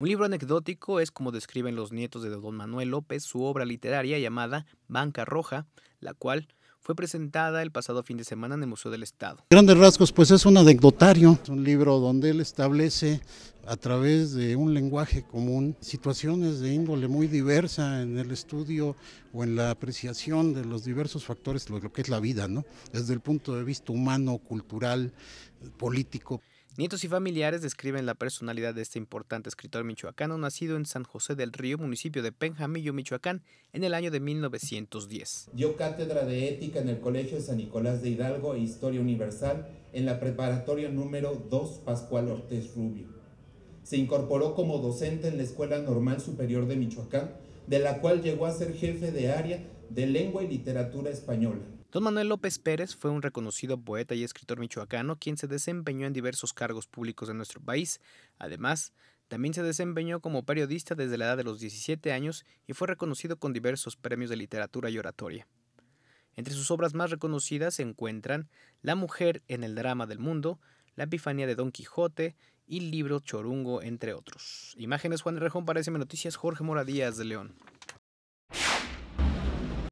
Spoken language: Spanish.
Un libro anecdótico es como describen los nietos de don Manuel López su obra literaria llamada Banca Roja, la cual fue presentada el pasado fin de semana en el Museo del Estado. Grandes rasgos, pues es un anecdotario, es un libro donde él establece a través de un lenguaje común situaciones de índole muy diversa en el estudio o en la apreciación de los diversos factores, de lo que es la vida, ¿no? Desde el punto de vista humano, cultural, político. Nietos y familiares describen la personalidad de este importante escritor michoacano nacido en San José del Río, municipio de Penjamillo, Michoacán, en el año de 1910. Dio cátedra de ética en el Colegio de San Nicolás de Hidalgo e Historia Universal en la preparatoria número 2 Pascual Ortiz Rubio. Se incorporó como docente en la Escuela Normal Superior de Michoacán, de la cual llegó a ser jefe de área de lengua y literatura española. Don Manuel López Pérez fue un reconocido poeta y escritor michoacano quien se desempeñó en diversos cargos públicos de nuestro país. Además, también se desempeñó como periodista desde la edad de los 17 años y fue reconocido con diversos premios de literatura y oratoria. Entre sus obras más reconocidas se encuentran La mujer en el drama del mundo, La Epifanía de Don Quijote y Libro Chorungo, entre otros. Imágenes Juan de Rejón, S&M Noticias, Jorge Moradías de León.